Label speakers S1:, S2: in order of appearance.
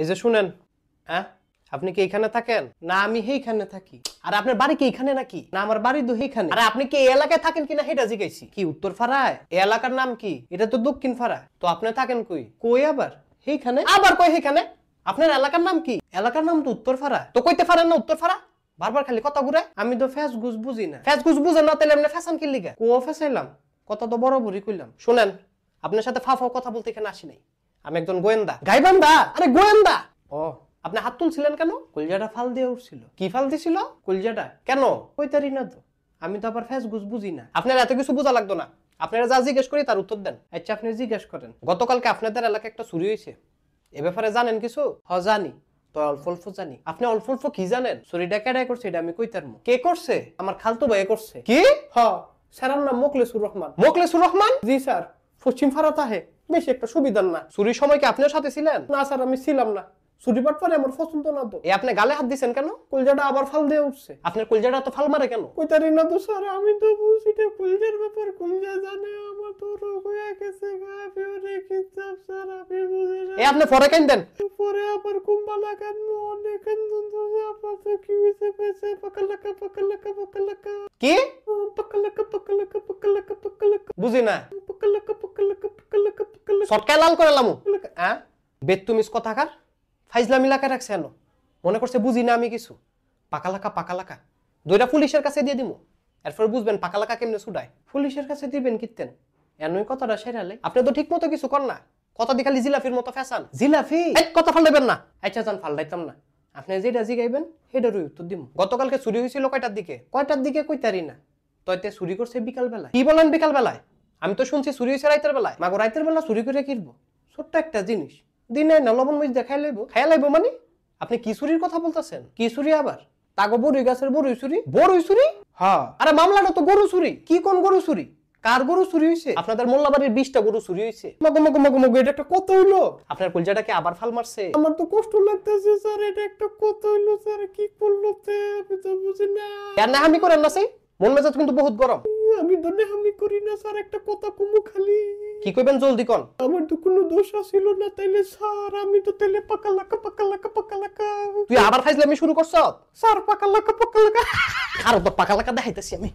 S1: এই যে শুনেন হ্যাঁ আপনি কি এখানে থাকেন না আমি এইখানে থাকি আর আপনার বাড়ি কি এখানে নাকি না আমার বাড়ি তো এইখানে আর আপনি কি এই এলাকায় থাকেন কিনা সেটা জিজ্ঞাসি কি উত্তর ফাড়ায় এ এলাকার নাম কি এটা তো দক্ষিণ ফাড়া তো আপনি থাকেন কই কই আবার সেইখানে আবার কই এইখানে আপনার এলাকার নাম কি এলাকার নাম তো উত্তর ফাড়া তো কইতে পারেন না উত্তর ফাড়া বারবার খালি কথা ঘুরে আমি তো ফেস গুজ বুঝি না ফেস গুজ বুঝে না তাহলে আপনি ফ্যাশন কিনলি গা কো ফেসাইলাম কথা তো বড় বড়ি কইলাম শোনেন আপনার সাথে ফাফাও কথা বলতে এখানে আসি নাই আমি একজন গোয়েন্দা গাইবান্দা আরে গোয়েন্দা ও আপনি হাত তুলছিলেন কেন কুলজাটা ফাল দিয়ে উঠছিল কি ফাল দিছিল কুলজাটা কেন কইতারি না তো আমি তো আবার ফেস গুজ বুঝি না আপনার এত কিছু বোঝা লাগতো না আপনারা যা জিজ্ঞেস করি তার উত্তর দেন আচ্ছা আপনি জিজ্ঞেস করেন গতকালকে আপনাদের এলাকায় একটা চুরি হয়েছে এ ব্যাপারে জানেন কিছু হ জানি তো অল্প অল্প জানি আপনি অল্প অল্প কি জানেন চুরিটা কেডাই করছে এটা আমি কইতার কে করছে আমার খালতো ভাই করছে কি হ স্যার নাম মোকলেসুর রহমান মোকলেসুর রহমান জি স্যার পশ্চিম ফারাত আহে বেশি একটা সুবিধার না চুরির সময় কি আপনার সাথে ছিলেন না স্যার আমি ছিলাম না চুরি পাট পরে আমার পছন্দ না তো এ আপনি গালে হাত দিচ্ছেন কেন কুলজাটা আবার ফাল দিয়ে উঠছে আপনার কুলজাটা তো ফাল মারে কেন কইতারি না তো স্যার আমি তো বুঝি না কুলজার ব্যাপার কুলজা জানে আমার তো রোগ হয়ে গেছে স্যার আপনি এ আপনি পরে কেন দেন পরে আবার কুম্বালা কেন অনেক কেন তো আপনার তো কি হইছে পেছে পাকলাকা পাকলাকা কি বুঝি না সটকায় লাল করে লামু হ্যাঁ বেদ তুমি কথাকার ফাইজলামি লাকা রাখছে হেন মনে করছে বুঝি না আমি কিছু পাকালাকা পাকালাকা দুইটা পুলিশের কাছে দিয়ে দিমু এরপর বুঝবেন পাকালাকা কেমনে ছুটায় পুলিশের কাছে দিবেন কিতেন এনই কথাটা সেরালে আপনি তো ঠিক মতো কিছু কর না কথা দি খালি জিলাফির মতো ফ্যাশন জিলাফি এক কথা ফাল্লাইবেন না আচ্ছা যান ফাল্লাইতাম না আপনি যেটা জিগাইবেন সেটারই উত্তর দিম গতকালকে চুরি হয়েছিল কয়টার দিকে কয়টার দিকে কইতারি না তয়তে চুরি করছে বিকালবেলায় কি বলেন বিকালবেলায় আমি তো শুনছি চুরি হয়েছে রাইতের বেলায় মাগো রাইতের বেলা চুরি করে কিনবো ছোট্ট একটা জিনিস দিনে নলবন লবণ দেখাই লাইব খাইয়া লাইব মানে আপনি কি চুরির কথা বলতেছেন কি চুরি আবার তাগো বড়ুই গাছের বড়ুই চুরি বড়ুই চুরি হ্যাঁ আরে মামলাটা তো গরু চুরি কি কোন গরু চুরি কার গরু চুরি হয়েছে আপনাদের মোল্লাবাড়ির বিশটা গরু চুরি হয়েছে মগো মগো মগো মগো এটা একটা কত হইলো আপনার কলজাটা কি আবার ফাল মারছে আমার তো কষ্ট লাগতেছে স্যার এটা একটা কত হইলো স্যার কি করলো আমি তো বুঝি না না আমি করেন না সেই মন মেজাজ কিন্তু বহুত গরম আমি দনে আমি করি না স্যার একটা কথা কুমু খালি কি কইবেন জলদি কোন আমার তো কোনো দোষ আছিল না তাইলে স্যার আমি তো তেলে পাকা লাকা পাকা লাকা পাকা লাকা তুই আবার খাইছলে আমি শুরু করছ স্যার পাকা লাকা পাকা লাকা আর তো পাকা লাকা দেখাইতেছি আমি